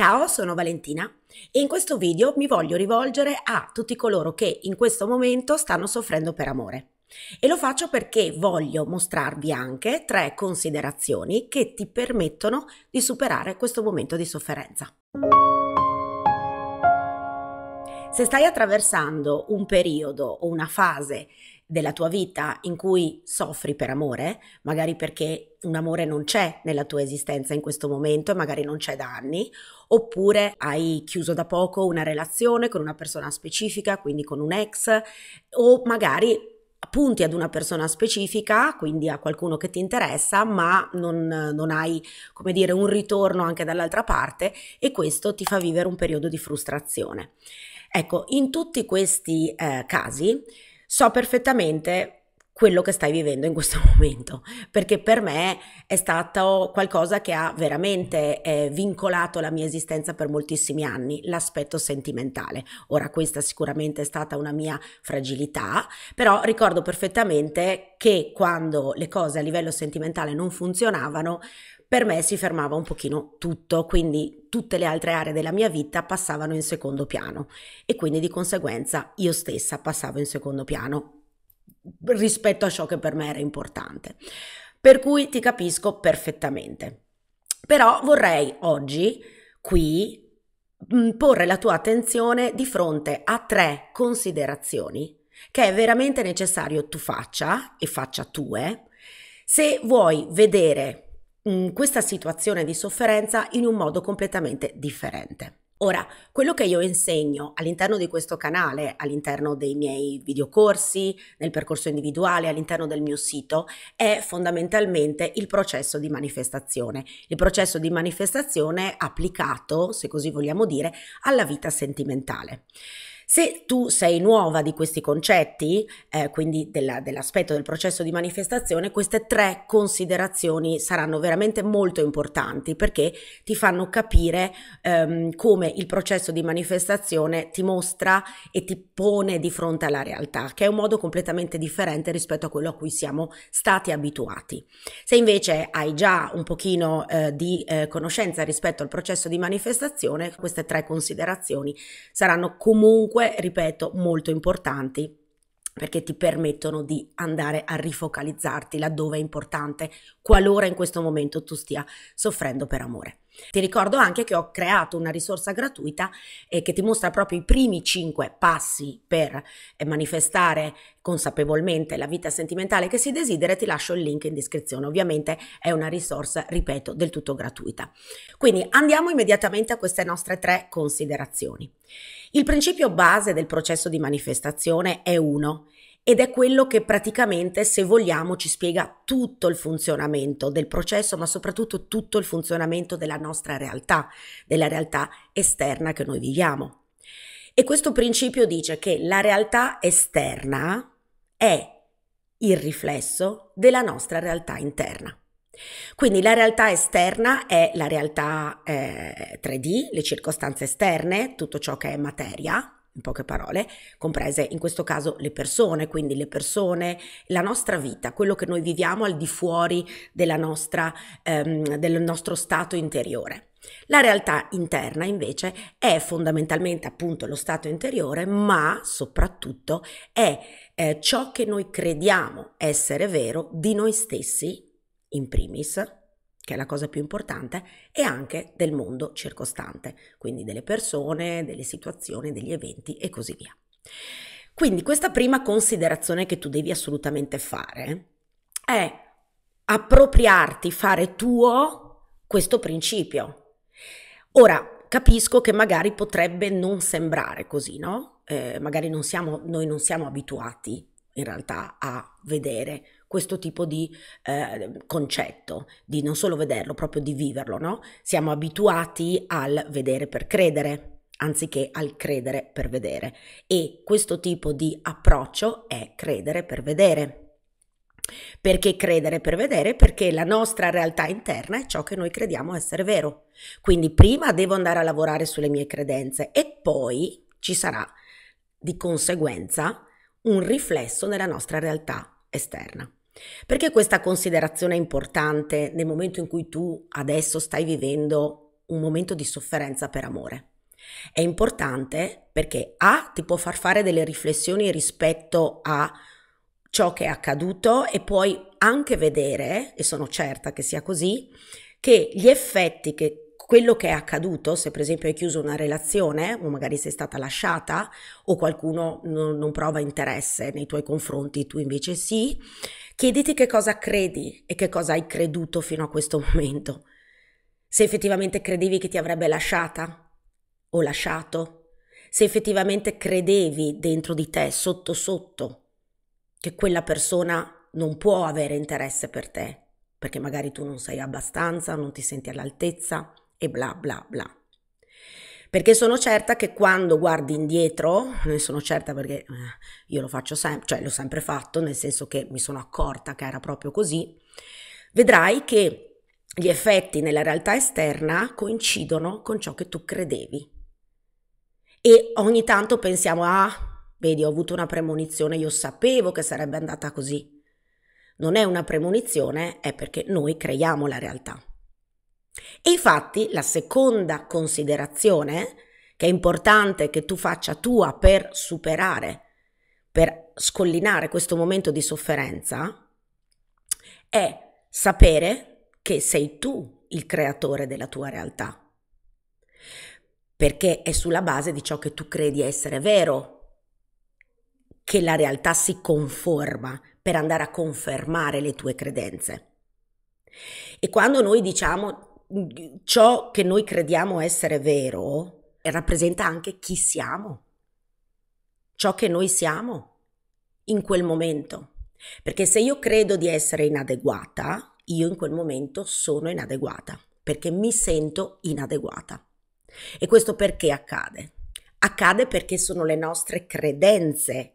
Ciao, sono Valentina e in questo video mi voglio rivolgere a tutti coloro che in questo momento stanno soffrendo per amore. E lo faccio perché voglio mostrarvi anche tre considerazioni che ti permettono di superare questo momento di sofferenza. Se stai attraversando un periodo o una fase della tua vita in cui soffri per amore, magari perché un amore non c'è nella tua esistenza in questo momento e magari non c'è da anni, oppure hai chiuso da poco una relazione con una persona specifica, quindi con un ex, o magari punti ad una persona specifica, quindi a qualcuno che ti interessa, ma non, non, hai, come dire, un ritorno anche dall'altra parte e questo ti fa vivere un periodo di frustrazione. Ecco, in tutti questi eh, casi so perfettamente quello che stai vivendo in questo momento, perché per me è stato qualcosa che ha veramente eh, vincolato la mia esistenza per moltissimi anni, l'aspetto sentimentale. Ora questa sicuramente è stata una mia fragilità, però ricordo perfettamente che quando le cose a livello sentimentale non funzionavano, per me si fermava un pochino tutto, quindi tutte le altre aree della mia vita passavano in secondo piano e quindi di conseguenza io stessa passavo in secondo piano rispetto a ciò che per me era importante. Per cui ti capisco perfettamente. Però vorrei oggi, qui, mm, porre la tua attenzione di fronte a tre considerazioni che è veramente necessario tu faccia e faccia tue se vuoi vedere questa situazione di sofferenza in un modo completamente differente. Ora, quello che io insegno all'interno di questo canale, all'interno dei miei videocorsi, nel percorso individuale, all'interno del mio sito, è fondamentalmente il processo di manifestazione, il processo di manifestazione applicato, se così vogliamo dire, alla vita sentimentale. Se tu sei nuova di questi concetti, eh, quindi della, dell'aspetto del processo di manifestazione, queste tre considerazioni saranno veramente molto importanti perché ti fanno capire ehm, come il processo di manifestazione ti mostra e ti pone di fronte alla realtà, che è un modo completamente differente rispetto a quello a cui siamo stati abituati. Se invece hai già un pochino eh, di eh, conoscenza rispetto al processo di manifestazione, queste tre considerazioni saranno comunque comunque, ripeto, molto importanti perché ti permettono di andare a rifocalizzarti laddove è importante, qualora in questo momento tu stia soffrendo per amore. Ti ricordo anche che ho creato una risorsa gratuita eh, che ti mostra proprio i primi 5 passi per eh, manifestare consapevolmente la vita sentimentale che si desidera ti lascio il link in descrizione. Ovviamente è una risorsa, ripeto, del tutto gratuita. Quindi andiamo immediatamente a queste nostre tre considerazioni. Il principio base del processo di manifestazione è uno, ed è quello che praticamente, se vogliamo, ci spiega tutto il funzionamento del processo, ma soprattutto tutto il funzionamento della nostra realtà, della realtà esterna che noi viviamo. E questo principio dice che la realtà esterna è il riflesso della nostra realtà interna. Quindi la realtà esterna è la realtà eh, 3D, le circostanze esterne, tutto ciò che è materia, in poche parole, comprese in questo caso le persone, quindi le persone, la nostra vita, quello che noi viviamo al di fuori nostra, ehm, del nostro stato interiore. La realtà interna invece è fondamentalmente appunto lo stato interiore, ma soprattutto è eh, ciò che noi crediamo essere vero di noi stessi, in primis, che è la cosa più importante, e anche del mondo circostante, quindi delle persone, delle situazioni, degli eventi e così via. Quindi questa prima considerazione che tu devi assolutamente fare è appropriarti, fare tuo questo principio. Ora, capisco che magari potrebbe non sembrare così, no? Eh, magari non siamo, noi non siamo abituati in realtà a vedere questo tipo di eh, concetto, di non solo vederlo, proprio di viverlo, no? Siamo abituati al vedere per credere anziché al credere per vedere e questo tipo di approccio è credere per vedere. Perché credere per vedere? Perché la nostra realtà interna è ciò che noi crediamo essere vero. Quindi prima devo andare a lavorare sulle mie credenze e poi ci sarà di conseguenza un riflesso nella nostra realtà esterna. Perché questa considerazione è importante nel momento in cui tu adesso stai vivendo un momento di sofferenza per amore? È importante perché A ti può far fare delle riflessioni rispetto a ciò che è accaduto e puoi anche vedere, e sono certa che sia così, che gli effetti che quello che è accaduto, se per esempio hai chiuso una relazione o magari sei stata lasciata o qualcuno non, non prova interesse nei tuoi confronti, tu invece sì, Chiediti che cosa credi e che cosa hai creduto fino a questo momento. Se effettivamente credevi che ti avrebbe lasciata o lasciato, se effettivamente credevi dentro di te, sotto sotto, che quella persona non può avere interesse per te, perché magari tu non sei abbastanza, non ti senti all'altezza e bla bla bla perché sono certa che quando guardi indietro, ne sono certa perché eh, io lo faccio sempre, cioè l'ho sempre fatto, nel senso che mi sono accorta che era proprio così, vedrai che gli effetti nella realtà esterna coincidono con ciò che tu credevi. E ogni tanto pensiamo, ah, vedi, ho avuto una premonizione, io sapevo che sarebbe andata così. Non è una premonizione, è perché noi creiamo la realtà. E infatti la seconda considerazione che è importante che tu faccia tua per superare, per scollinare questo momento di sofferenza, è sapere che sei tu il creatore della tua realtà, perché è sulla base di ciò che tu credi essere vero che la realtà si conforma per andare a confermare le tue credenze. E quando noi diciamo Mm, ciò che noi crediamo essere vero rappresenta anche chi siamo, ciò che noi siamo in quel momento. Perché se io credo di essere inadeguata, io in quel momento sono inadeguata, perché mi sento inadeguata. E questo perché accade? Accade perché sono le nostre credenze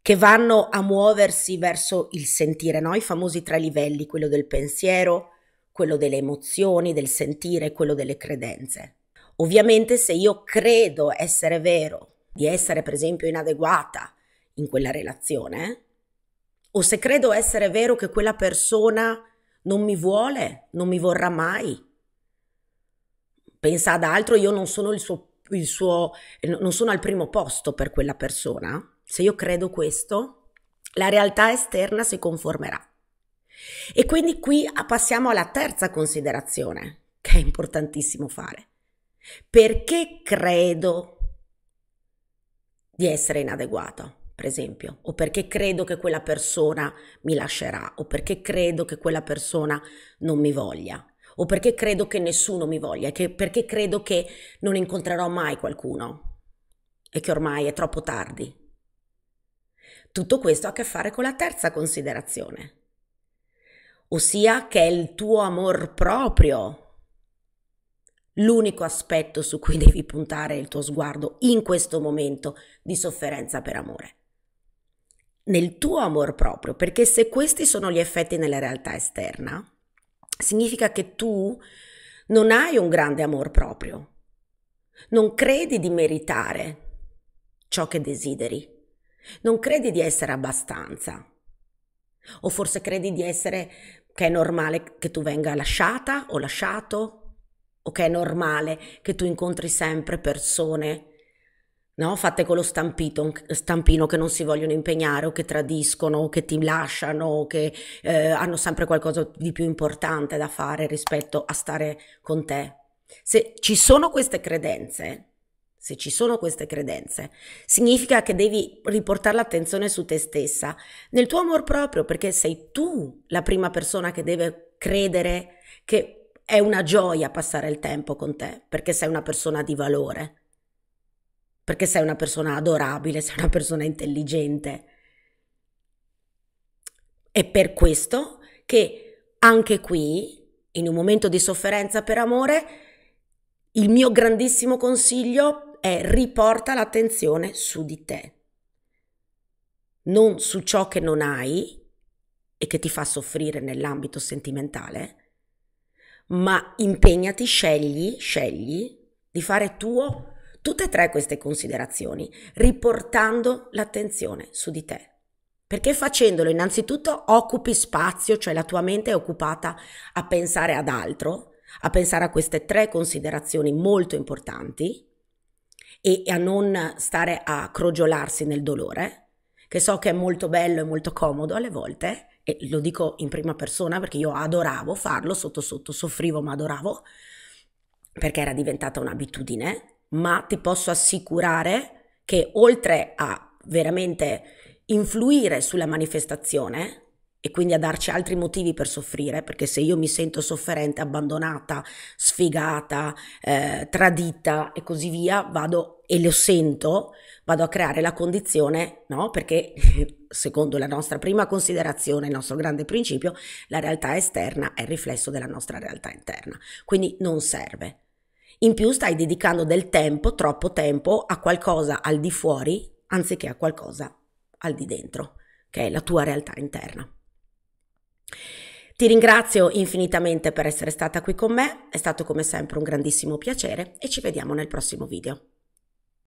che vanno a muoversi verso il sentire, no? i famosi tre livelli, quello del pensiero, quello delle emozioni, del sentire, quello delle credenze. Ovviamente se io credo essere vero, di essere per esempio inadeguata in quella relazione, o se credo essere vero che quella persona non mi vuole, non mi vorrà mai, pensa ad altro, io non sono, il suo, il suo, non sono al primo posto per quella persona, se io credo questo, la realtà esterna si conformerà. E quindi qui passiamo alla terza considerazione, che è importantissimo fare. Perché credo di essere inadeguato, per esempio, o perché credo che quella persona mi lascerà, o perché credo che quella persona non mi voglia, o perché credo che nessuno mi voglia, che perché credo che non incontrerò mai qualcuno e che ormai è troppo tardi. Tutto questo ha a che fare con la terza considerazione, ossia che è il tuo amor proprio l'unico aspetto su cui devi puntare il tuo sguardo in questo momento di sofferenza per amore. Nel tuo amor proprio, perché se questi sono gli effetti nella realtà esterna, significa che tu non hai un grande amor proprio, non credi di meritare ciò che desideri, non credi di essere abbastanza, o forse credi di essere che è normale che tu venga lasciata o lasciato, o che è normale che tu incontri sempre persone, no? Fatte con lo stampito, stampino che non si vogliono impegnare o che tradiscono o che ti lasciano o che eh, hanno sempre qualcosa di più importante da fare rispetto a stare con te. Se ci sono queste credenze, se ci sono queste credenze, significa che devi riportare l'attenzione su te stessa, nel tuo amor proprio, perché sei tu la prima persona che deve credere che è una gioia passare il tempo con te, perché sei una persona di valore, perché sei una persona adorabile, sei una persona intelligente. È per questo che anche qui, in un momento di sofferenza per amore, il mio grandissimo consiglio è riporta l'attenzione su di te, non su ciò che non hai e che ti fa soffrire nell'ambito sentimentale, ma impegnati, scegli, scegli di fare tuo tutte e tre queste considerazioni, riportando l'attenzione su di te. Perché facendolo innanzitutto occupi spazio, cioè la tua mente è occupata a pensare ad altro, a pensare a queste tre considerazioni molto importanti, e, a non stare a crogiolarsi nel dolore, che so che è molto bello e molto comodo alle volte, e lo dico in prima persona perché io adoravo farlo, sotto sotto soffrivo ma adoravo, perché era diventata un'abitudine, ma ti posso assicurare che oltre a veramente influire sulla manifestazione, e quindi a darci altri motivi per soffrire, perché se io mi sento sofferente, abbandonata, sfigata, eh, tradita e così via, vado e lo sento, vado a creare la condizione, no? Perché secondo la nostra prima considerazione, il nostro grande principio, la realtà esterna è il riflesso della nostra realtà interna, quindi non serve. In più stai dedicando del tempo, troppo tempo, a qualcosa al di fuori anziché a qualcosa al di dentro, che è la tua realtà interna. Ti ringrazio infinitamente per essere stata qui con me, è stato come sempre un grandissimo piacere e ci vediamo nel prossimo video.